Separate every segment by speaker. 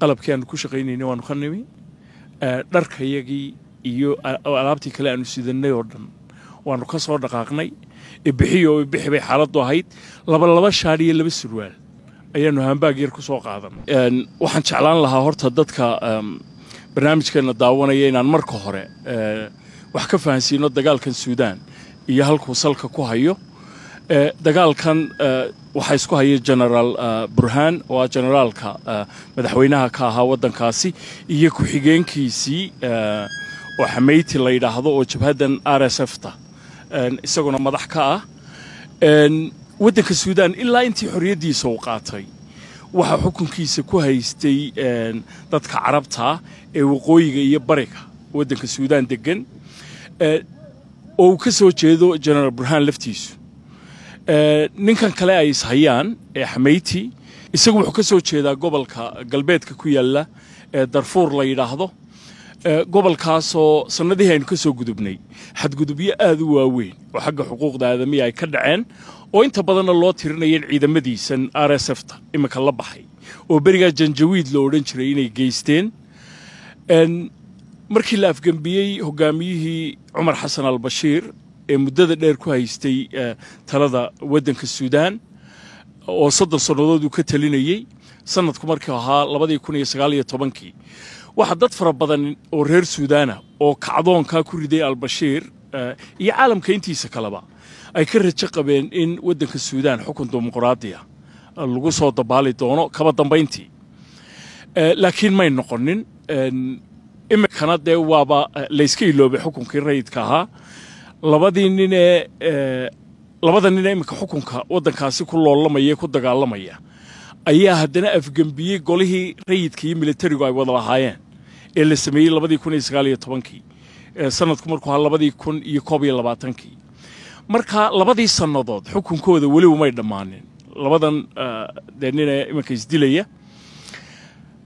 Speaker 1: qalabkii aanu ku shaqaynayna waanu ka nimi dharkayagii iyo alaabtii kale aanu sidanay oo dhan waanu ka soo dhaqaaqnay ibixiyo ibixi bay xaaladu ahayd laba laba shaadh iyo laba surwaal ayaanu hambaag yar ku soo qaadanay waxaan jeclaan lahaa horta dadka barnaamijkeena daawanaya inaan marka hore wax ka fahansiino dagaalkan suudaan iyo halkuu salka ku hayo Eh, dagaalkan eh, waxaa isku hayay genaraal eh, burhaan oo ah generaalka madaxweynaha ka ahaa waddankaasi iyo ku-xigeenkiisii oo xamayti la yidhaahdo oo jabhaddan r s f ta isaguna madax ka ah waddanka suudaan ilaa intii xorriyaddiisa uu qaatay waxaa xukunkiisa ku haystay dadka carabta ee waqooyiga iyo bariga waddanka suudaan deggan oo uu ka soo jeedo genaraal burhaan laftiisu ninkan kale ay ishayaan ee xameyti isagu wuxuu ka soo jeedaa gobolka galbeedka ku yaalla ee darfuur la yidhaahdo gobolkaasoo sannadihii aynu ka soo gudubnay xadgudubyo aad u waaweyn oo xagga xuquuqda aadamiya ay ka dhaceen oo inta badanna loo tirinayeen ciidamadiisan r s f ta imminka la baxay oo berigaa janjawiid loo odhan jiray inay geysteen markii la afgembiyey hogaamiyihii cumar xasan albashiir ee muddada dheer ku haystay talada waddanka suudaan oo soddon sannadood uu ka talinayey sanadku markuu ahaa labadii kun iyo sagaal iyo tobankii waxaa dad fara badan oo reer suudaana oo kacdoonkaa ku riday albashiir iyo caalamka intiisa kaleba ay ka rajo qabeen in waddanka suudaan xukun dimuqraadiya lagu soo dabaali doono kaba dambayntii laakiin may noqonin iminkana dee waaba layska iloobay xukunkii rayidka ahaa labadii nin ee labada nin ee iminka xukunka waddankaasi ku loolamaya ku dagaalamaya ayaa haddana afgembiyey golihii rayidka iyo militarigu ay wada lahaayeen ee la sameeyey labadii kun iyo sagaal iyo tobankii sanadku markuu ahaa labadii kun iyo koob iyo labaatankii marka labadii sannadood xukunkooda weli umay dhammaanin labadan dee ninee iminka isdilaya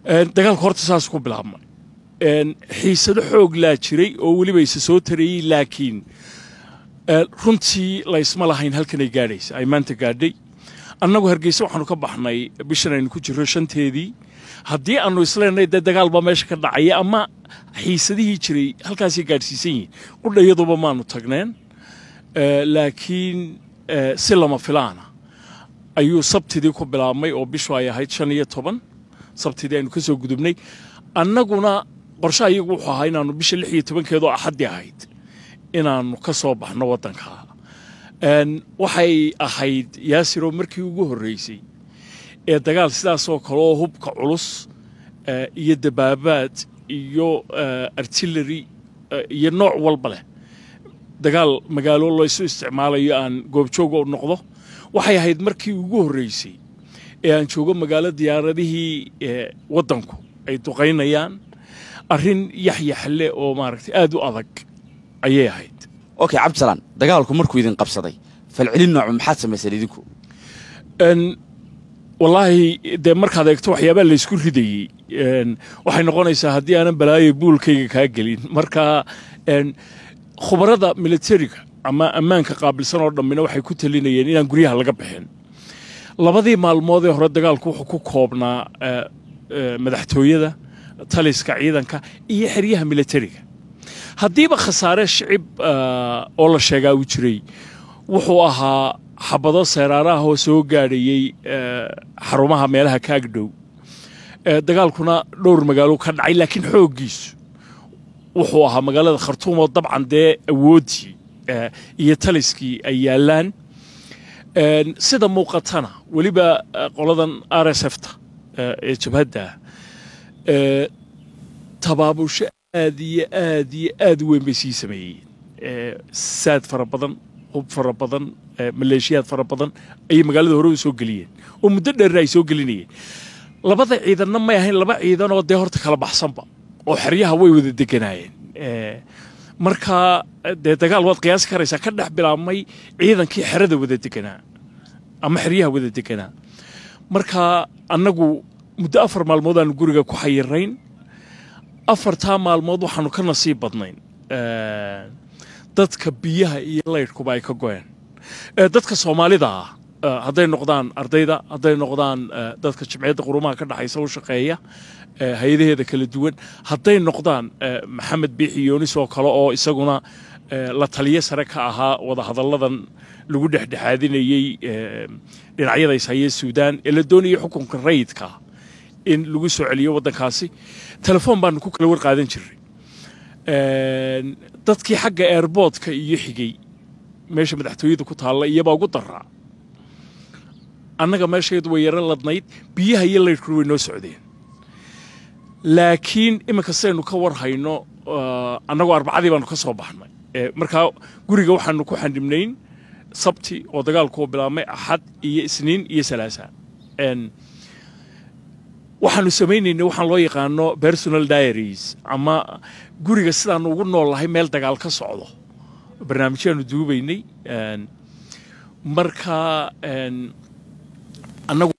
Speaker 1: dagaalku horta saas ku bilaabmay xiisado xoog laa jiray oo weliba soo tarayey laakiin Eh, runtii laysma lahayn halkanay gaadhaysa ay maanta gaadhay annagu hargeysa waxaanu ka baxnay bishan aynu ku jirro shanteedii haddii aanu isleenahay dee dagaal meesha ka dhacaya ama xiisadihii jiray halkaasay gaadhsiisan yihiin qudhayaduba maanu tagneen eh, laakiin eh, si lama filaana ayuu sabtidii ku bilaabmay oo bishu ay ahayd shan iyo toban sabtidii aynu ka gudubnay annaguna qorshe ayagu wuxuu ahaa inaanu bisha lix iyo tobankeedoo axaddii ahayd inaanu ka soo baxno waddanka waxay ahayd yaasiroo markii ugu horreysay ee dagaal sidaasoo kaleoo hubka culus eh, iyo dabaabaad iyo eh, artillery eh, iyo nooc walba leh dagaal magaalo laysu isticmaalayo aan goobjoog u noqdo waxay ahayd markii ugu horreysay ee aan joogo magaalo diyaaradihii waddanku ay duqaynayaan arrin yaxyaxle oo maaragtay aada u adag ayay ahayd okay cabdisalaan dagaalku markuu idin qabsaday falcelin noocu maxaad samayseen idinku wallaahi dee markaad eegto waxyaabaa laysku ridayey waxay noqonaysaa haddii aanan balaayo buulkayga kaa gelin marka khubarada militariga ama ammaanka qaabilsan oo dhammina waxay ku talinayeen inaan guryaha laga baxeen labadii maalmood ee hore dagaalku wuxuu ku koobnaa eh, eh, madaxtooyada taliska ciidanka iyo xeryaha militariga haddiiba khasaare shicib eh, oo la sheegaa uu jiray wuxuu ahaa xabado seeraaraah oo soo gaadhayey eh, xarumaha meelaha ka agdhow eh, dagaalkuna dhowr magaalo ka dhacay laakiin xooggiisu wuxuu ahaa magaalada khartuum oo dabcan dee awoodii iyo taliskii ay yaallaan sida muuqatana weliba qoladan r s fta ee jabhadda tabaabusho aad iyo aad iyo aad u weyn bay sii sameeyeen saad fara badan hub fara badan maleeshiyaad fara badan ayay magaalada hore soo geliyeen oo muddo dheerna ay soo gelinayeen labada ciidanna may ahayn laba ciidanoo dee horta kala baxsanba oo xeryaha way wada deganaayeen markaa dee dagaal waad qiyaasi karaysaa ka dhex bilaabmay ciidankii xerada wada deganaa ama xeryaha wada deganaa markaa annagu muddo afar maalmood aanu guriga ku xayirayn afartaa maalmood waxaanu ka nasiib badnayn eh, dadka biyaha iyo laydhkuba ay ka goyeen eh, dadka soomaalida ah eh, hadday noqdaan ardayda hadday noqdaan dadka jimciyadda qurumaha ka dhexaysa u shaqeeya hay-adaheeda kala duwan hadday noqdaan maxamed biixi yoonis oo kale oo isaguna la taliyo sare ka ahaa wadahadalladan lagu dhexdhexaadinayey dhinacyadas hayee suudaan ee la doonayay xukunka rayidka in lagu soo celiyo wadankaasi telefoon baanu ku kala warqaadan jirray dadkii xagga eerboodka iyo xigay meesha madaxtooyada ku taalla iyabaa ugu daraa annaga meesheedu way yaro ladnayd biyaha iyo laydhkuna way noo socdeen laakiin iminka sidaynu ka warhayno eh, annagoo arbacadii baanu ka soo baxnay eh, markaa guriga waxaanu ku xandhibnayn sabti oo dagaalkuuu bilaabmay axad iyo isniin iyo salaasa waxaanu samaynayna waxaan loo yaqaano personal diaries ama guriga sidaanu ugu noollahay meel dagaal ka socdo barnaamijyaanu duubaynay marka annagu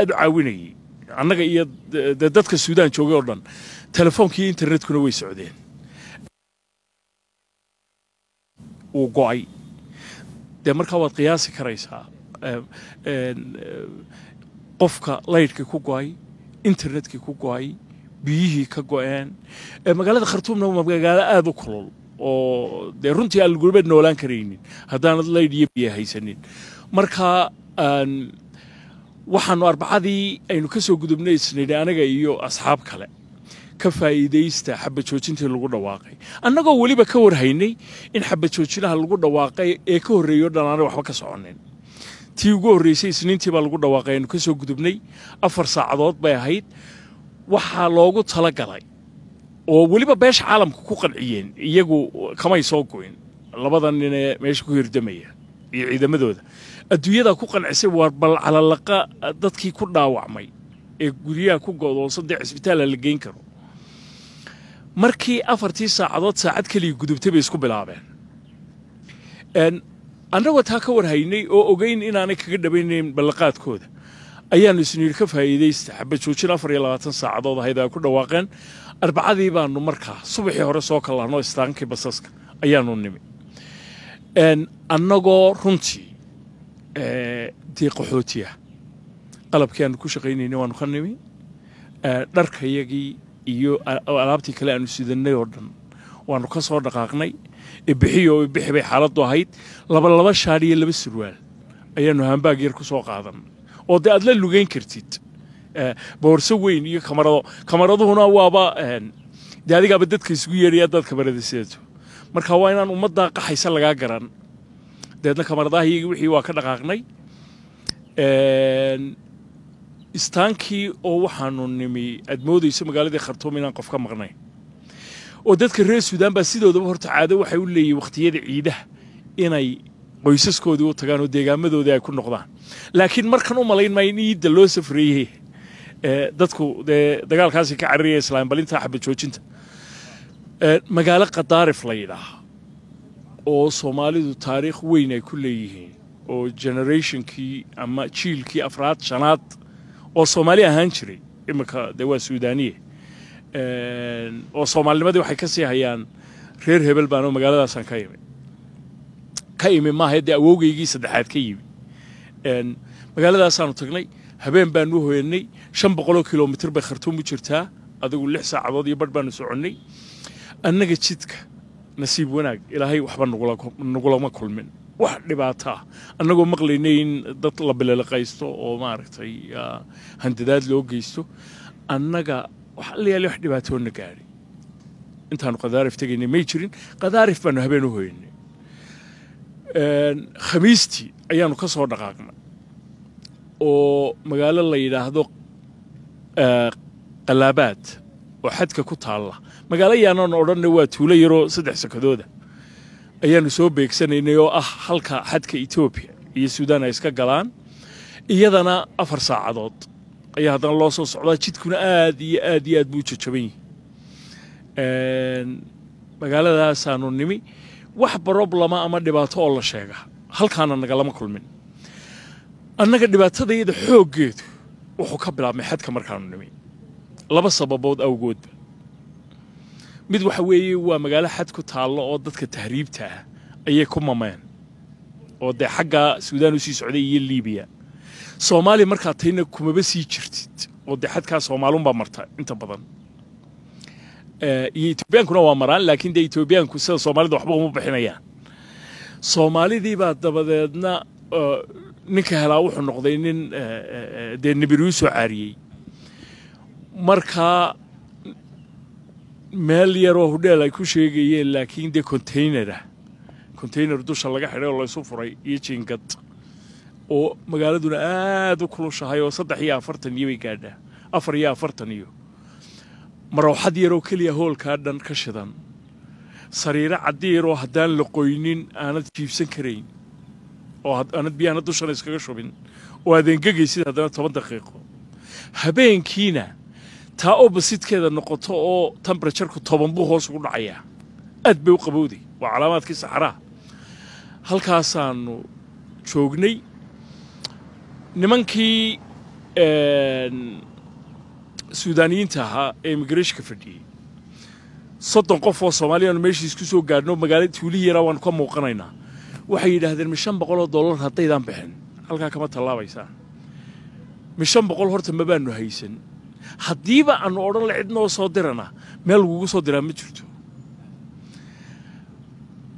Speaker 1: aad u caawinayay annaga iyo dee dadka suudaan joogay oo dhan telefoonkii internetkuna way socdeen uu go'ay dee markaa waad qiyaasi karaysaa E, qofka laydhkii ku go-ay internetkii ku go-ay biyihii ka go-een magaalada khartuumna magaalo aada u kulol oo dee runtii aan lagurbeed noolaan karaynin haddaanad laydh iyo biyo haysanin marka waxaanu arbacadii aynu kasoo soo gudubnay isnayn anaga iyo asxaab kale ka faa'iidaysta xabajoojintii lagu dhawaaqay annagoo weliba ka warhaynay in xabajoojinaha lagu dhawaaqay ee ka horreeyo dhan aana waxba ka soconin tii ugu horreysay isniintii baa lagu dhawaaqay aynu ka gudubnay afar saacadood bay ahayd waxaa loogu talagalay oo weliba beesha caalamka ku qanciyeen iyagu kamay soo goyn labadan ninee meesha ku hirdamaya iyo ciidamadooda adduunyadaa ku qancisay waar bal ah, dadkii ku dhaawacmay ee guryaha ku godoonsan dee cisbitaala la geyn karo markii afartii saacadood saacad keliya gudubtay bay isku bilaabeen annagoo taa ka warhaynay oo ogeyn inaanay kaga dhabaynayn ballanqaadkooda ayaanu isnuyidhi ka faa'iidaysta xabajoojin afar iyo labaatan saacadood ahayd ay ku dhawaaqeen arbacadii baanu markaa subaxii hore soo kallahnoo istaankii basaska ayaannu nimi annagoo runtii dee qaxooti qalabkii aannu ku shaqaynaynay waannu ka nimi dharkayagii iyo alaabtii kale aanu sidannay oo dhan waanu ka soo dhaqaaqnay ibixiyo ibixi bay xaaladdu ahayd labalaba shaal iyo laba surwaal ayaanu hambaag yar ku soo qaadan oo dee aad la lugeyn kartid boorso weyn iyo kamarado kamaraduhuna waaba dee adigaaba dadka isugu yeedhaya haddaad kamarada sidato marka waa inaan ummaddaa qaxaysa lagaa garan deedna kamaradahaiyagii wixii waa ka dhaqaaqnay istaankii oo waxaanu nimi aad moodayso magaaladii khartuum inaan qof ka maqnay oo dadka reer suudaan baa sidoodaba horta caado waxay u leeyihin wakhtiyada ciidaha inay qoysaskoodii u tagaan oo deegaamadoodii ay ku noqdaan laakiin markan u malayn maayo in iidda loo safreeyey eh, dadku dee eh, dagaalkaasi ka cararaya islaam balinta xabad joojinta eh, magaalo khadaarif la yidhaaha oo soomaalidu taariikh weyn ay ku leeyihiin oo generationkii ama jiilkii afraad shanaad oo soomaali ahaan jiray imika dee waa suudaaniye oo soomaalinimadii waxay ka sii hayaan reer hebel baanoo magaaladaasaan ka imi ka imi maaha dee awowgeygii saddexaad ka yimi magaaladaasaan tagnay habeen baanu hoyanay shan boqoloo kilomitr bay khartuumu jirtaa adigu lix saacadood iyo barh baanu soconnay annaga jidka nasiib wanaag ilaahay waxba nagulama kulmin wax dhibaato ah annagoo maqlaynay in dad la bililiqaysto oo maaragtay ah, handadaad loo geysto annaga wax allayaale wax dhibaatoonna gaadhay intaanu khadaarif tegaynay may jirin khadaarif baanu habeen u hoynay khamiistii ayaanu ka soo dhaqaaqnay oo magaalo la yidhaahdo qalaabaad oo xadka ku taalla magaalo yaanan odhanna waa tuulo yaroo saddex sakadooda ayaanu soo beegsanaynay oo ah halka xadka etoobiya iyo suudaan ay iska galaan iyadana afar saacadood ayaa haddana loo soo socdaa jidkuna aad iyo aad iyo aad buu u jajaban yahay magaaladaasaanu nimi wax broblama ama dhibaato oo la sheega halkaana nagalama kulmin annaga dhibaatadayada xooggeedu wuxuu ka bilaabmay xadka markaanu nimi laba sababood awgoodba mid waxa weeye waa magaalo xad ku taallo oo dadka tahriibta ah ayay ku mameen oo dee xagga suudaan u sii socday iyo liibiya soomaaliya markaa tayna kumaba sii jirtid oo dee xadkaa soomaalunbaa marta inta badan iyo eh, etobiyaankuna waa maraan laakiin dee etoobiyaanku sida soomaalida waxba uma bixinayaan soomaalidiibaa dabadeedna eh, ninka helaa wuxuu noqday nin eh, dee nibiruu soo caariyey markaa meel yaroo hudheel ay ku sheegayeen laakiin dee containara ah. containar dusha laga xidhay oo laysu furay iyo jingad oo magaaladuna aada u kulushahay oo saddex iyo afartan iyo bay gaadhaa afar iyo afartan iyo marowxad yaroo keliya hoolkaa dhan ka shidan sariiro caddi yaroo haddaan la qoynin aanad jiibsan karayn oo aanad biyaana dushana iskaga shubin oo aad engegaysid haddana toban daqiiqo habeenkiina taa obositkeeda noqoto oo tambarajarku toban buu hoos ugu dhacayaa aad bay u qabowday waa calaamaadkii saxraa halkaasaanu joognay nimankii suudaaniyiinta ahaa ee imigreeshinka fadhiyey soddon qof oo soomaaliya aanu meeshii isku soo gaadhno magaala tuulihi yaraa waanu ka muuqanaynaa waxay yidhaahdeen mi shan boqoloo dollar haddaydaan bixin halkaa kama tallaabaysaan mi shan boqol horta mabaanu haysan haddiiba aanu odhan la cidnoo soo dirana meel lagugu soo diraa ma jirto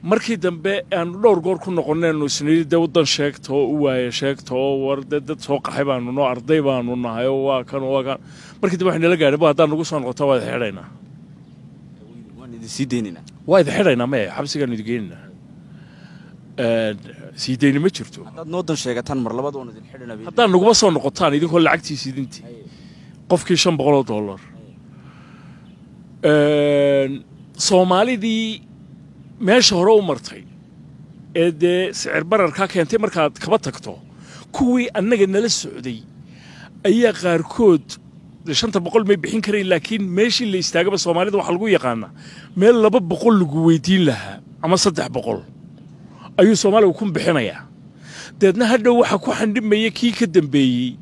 Speaker 1: markii dambe aanu dhowr goor ku noqonaynu isnidhi dee waddan sheegta oo u waaya sheegta oo war dee dad soo qaxay baanu noo arday baanu nahay oo waa kan waa kan markii dambe waxay nala gaadhay ba haddaan nagu soo noqotaa waa idin xidhaynaa waa idin xidhaynaa maya xabsigaan idin geeninaa sii dayni ma jirto haddaan naguma soo noqotaan idinkoo lacagtiisa idintii qofkii shan boqol oo dollar soomaalidii meesha hore u martay ee dee sicir bararkaa keentay markaad kaba tagto kuwii annaga nala socday ayaa qaarkood shanta boqol may bixin karayn laakiin meeshii la istaagaba soomaalida waxaa lagu yaqaanaa meel laba boqol lagu weydiin lahaa ama saddex boqol ayuu soomaaliga ku bixinayaa deedna hadhow waxa ku xandhimaya kii ka dambeeyey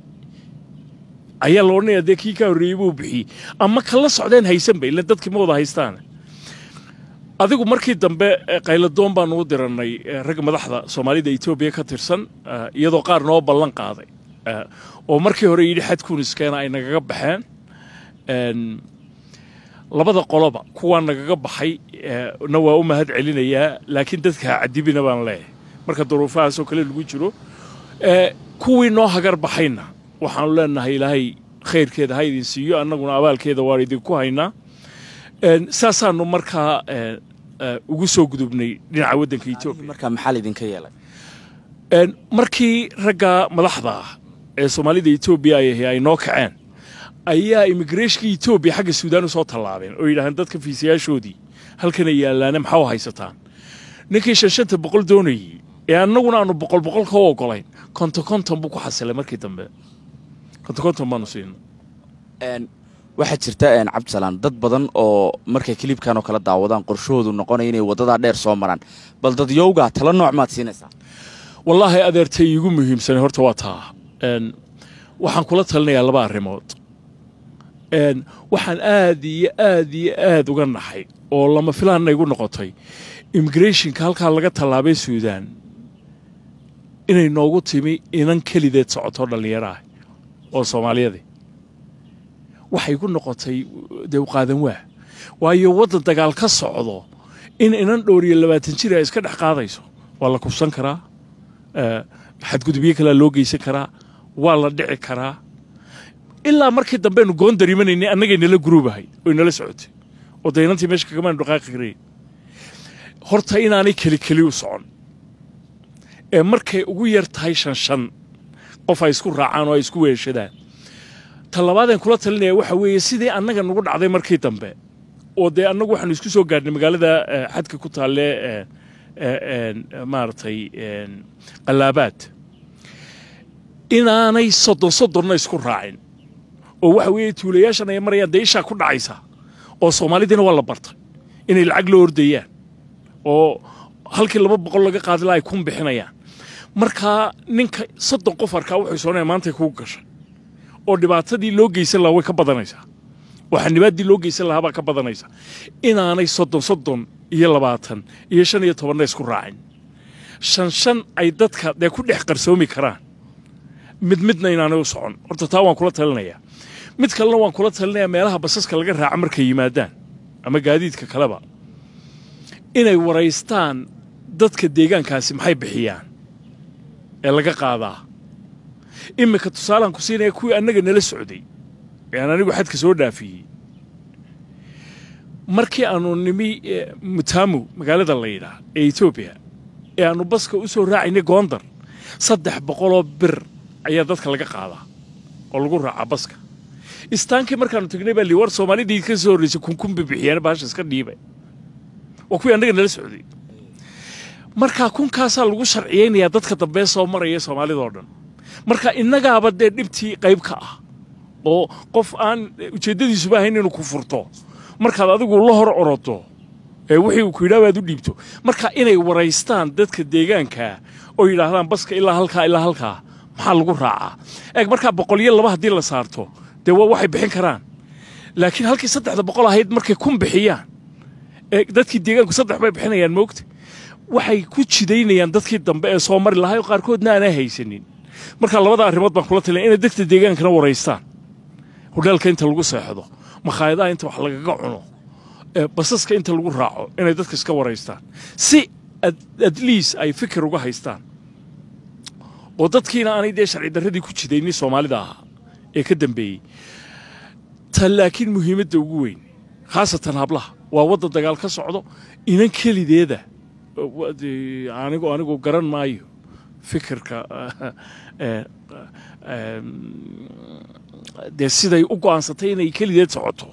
Speaker 1: ayaa la dee kii ka horreeyey buu bixiyey ama kala socdeen haysanba ila dadkii ma wada haystaan adigu markii dambe kayladoon eh, baan ugu diranay eh, rag madaxda soomaalida etoobiya ka tirsan eh, iyadoo qaar noo ballan qaaday oo markii hore yidhi xadkuniskeena ay nagaga baxeen labada qoloba kuwaa nagaga baxay na waa u mahad celinayaa laakiin dadka ha cadibina baan leeyahay marka duruufahaasoo kale lagu jiro kuwii noo hagar baxayna waxaanu leenahay ilaahay khayrkeeda ha idin siiyo annaguna abaalkeeda waan idinku haynaa saasaanu markaa ugu soo gudubnay dhinaca waddanka etoobiya markii ragga madaxda ah ee soomaalida etoobiya ahi ay noo kaceen ayaa immigreshka etoobiya xagga suudaan usoo tallaabeen oo yidhahdeen dadka fiisayaashoodii halkanay yaallaana u haysataan ninkii shanshanta boqol doonayey ee annaguna aanu boqol boqol ka u ogolayn konton konton buu ku xasilay markii dambe konton konton baanu siina waxaa jirta cabdisalaan dad badan oo markay kiliibkan oo kala daawadaan qorshahoodu noqonaya inay wadadaa dheer soo maraan bal dad yowga tala nooc maad siinaysaa wallaahi adeertay iigu muhiimsanay horta waa taa waxaan kula talinayaa laba arrimood waxaan aad iyo aad iyo aad uga nahay oo lama filaanna igu noqotay immigrationka halkaa laga tallaabay suudaan inay noogu timi inan kelideed socoto dhallinyara oo soomaaliyadii waxay ku noqotay dee qaadan waa waayo waddan dagaal ka socdo in inan iyo labaatan jir ay iska dhex qaadayso waa la kufsan karaa eh, xadgudubyo kalea loo geysan karaa waa la dhici karaa ilaa markii dambeenu goon dariimanaynay annagay nala guruubahay oy nala socotay oo daynantii meesha kagamaanu dhaqaaqi karayn horta inaanay kelikeli u socon ee markay ugu yar tahay shanshan qof ay isku raacaan oo ay isku weeshadaan ta kula talinaya waxa weeye sidii annaga nagu dhacday markii dambe oo dee annagu waxaanu isku soo gaadhnay magaalada eh, xadka ku taalle eh, eh, maaragtay qallaabaad inaanay soddon soddonna isku raacin oo waxa weeye tuulayaashan ay marayaan dee ishaa ku dhacaysa oo soomaalidiina waa la bartay inay lacag la ordayaan oo halkii laba boqol laga qaadi ay kun bixinayaan markaa ninka soddon qof arkaa wuxuu soonaya maantay kugu gashay oo dhibaatadii loo geysan lahaa way ka badanaysaa oo xanibaaddii loo geysan lahaa baa ka badanaysa inaanay soddon soddon iyo labaatan iyo shan iyo tobanna isku raacin shan shan ay dadka dee ku dhex qarsoomi karaan mid midna inaanay u socon horta taa waan kula talinayaa mid kalena waan kula talinayaa meelaha basaska laga raaco markay yimaadaan ama gaadiidka kaleba inay waraystaan dadka deegaankaasi maxay bixiyaan ee laga qaadaa iminka tusaalaan ku siinaya kuwii annaga nala socday aan anigu xadka soo dhaafiyey markii aanu nimi e, mutamu magaalada laydhaa ee etoobiya ee aanu baska usoo soo raacaynay goondar saddex boqoloo bir ayaa dadka laga qaadaa oo lagu raacaa baska istaankii markaanu tegnay baa lii soomaalidii ka soo horreysay kunkunba bixiyaan bahasha iska dhiiba waa kuwii annaga nala socday markaa kunkaasaa lagu sharciyeynayaa dadka dambe soo maraya soomaalidoo dhan marka inagaaba dee dhibtii qayb ka ah oo qof aan ujeeddadiisuba ahayn inuu ku furto markaad adigu la hor orodo ee wixii uu ku yidhahaba aad u dhiibto marka inay waraystaan dadka deegaanka oo yidhaahdaan baska ilaa halkaa ilaa halkaa maxaa lagu raacaa eeg markaa boqol iyo laba haddii la saarto dee waa waxay bixin karaan laakiin halkii saddexda boqol ahayd markay kun bixiyaan ee dadkii deegaanku saddex bay bixinayaan moogta waxay ku jidaynayaan dadkii dambe ee soo mari lahaa oo qaarkoodna aanaa haysanin markaa labada arrimood baan kula taliya inay dadka deegaankana waraystaan hodhaalka inta lagu seexdo makhaayadaha inta wax lagaga cuno basaska inta lagu raaco inay dadka iska waraystaan si adliis ay fikir uga haystaan oo dadkiina aanay dee sharci darradii ku jidayni soomaalida ahaa ee ka dambeeyey ta laakiin muhiimadda ugu weyn khaasatan hablaha waa wadda dagaal ka socdo inan kelideeda eh, anigu garan maayo fikirka eh, eh, dee siday u go-aansatay inay keligeed socoto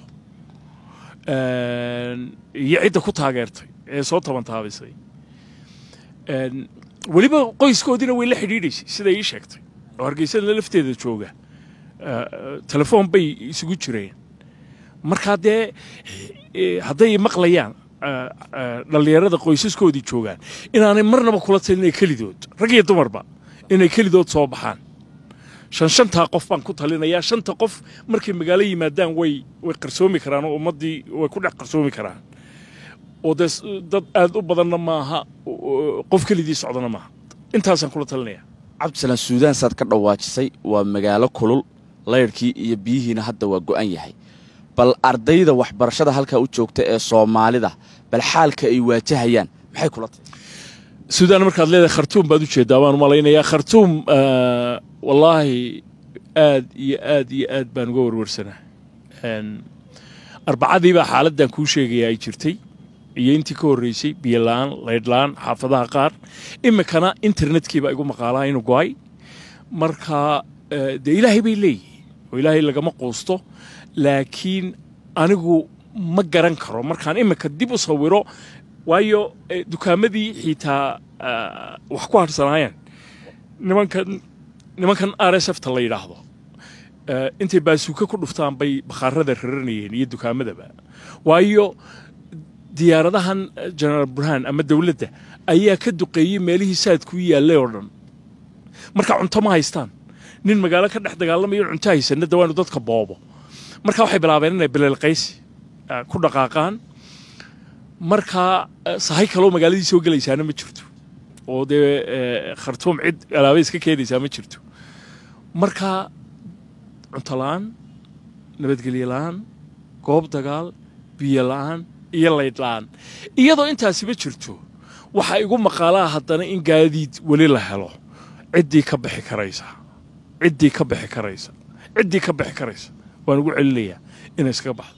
Speaker 1: iyo cidda ku taageertay ee soo tabantaabisay weliba qoyskoodiina way la xidhiidhaysay siday ii sheegtay oo hargeysadana lafteeda jooga eh, telefoon bay isugu jireen markaa dee hadday maqlayaan dhallinyarada qoysaskoodii joogaan inaanay marnaba kula talin kelidood ragiyo dumarba inay kelidood soo baxaan shan shantaa qof baan ku talinayaa shanta qof markay magaalo yimaadaan way way qarsoomi karaan oo ummaddii way ku dhex qarsoomi karaan oo dee dad aad u badanna maaha qof kelidii socdana maaha intaasaan kula talinayaa cabdisalaan suudaan saad ka dhawaajisay waa magaalo kulul layrhkii iyo biyihiina hadda waa go'an yahay bal ardayda waxbarashada halkaa u joogta ee soomaalida bal xaalka ay waajahayaan maxay kula tahay suudaan markaad leedahay khartuum baad u jeedaa waan malaynayaa khartuum uh, wallaahi aad iyo aad iyo aad baan uga warwarsanaa arbacadiibaa xaaladan kuu sheegaya ay jirtay iyo intii ka horreysay biyola-aan laydhla xaafadaha qaar iminkana internetkiiba igu maqaalaa inu go-ay marka uh, dee ilaahay bay leeyihin oo ilaahay lagama quusto laakiin anigu ma garan karo markaan imika dib u sawiro waayo e, dukaamadii xitaa e, wax ku harhsanaayeen nimankan nimankan r s fta la yidhaahdo e, intay baasuuka ku dhuftaan bay bakhaarada raranayeen iyo dukaamadaba waayo diyaaradahan genaraal burhaan ama dowladda ayaa ka duqeeyey meelihii saadkuu yaallay oo dhan marka cunto ma haystaan nin magaalo ka dhex dagaalamayo cunto haysana de waanu dadka boobo marka waxay bilaabeen inay beleelqaysi ah, ku dhaqaaqaan markaa ah, sahay kaloo magaaladii soo gelaysaana ma jirto oo dee eh, khartuum cid alaabe iska keenaysaa ma jirto markaa cunto la-aan nabadgelye la-aan goob dagaal biyo la-aan iyo laydh la-aan iyadoo intaasi ma jirto waxaa igu maqaalaa haddana in gaadiid weli la helo ciddii ka bixi karaysa ciddii ka bixi karaysa ciddii ka bixi karaysa waan ugu celinayaa inay iskaga baxdo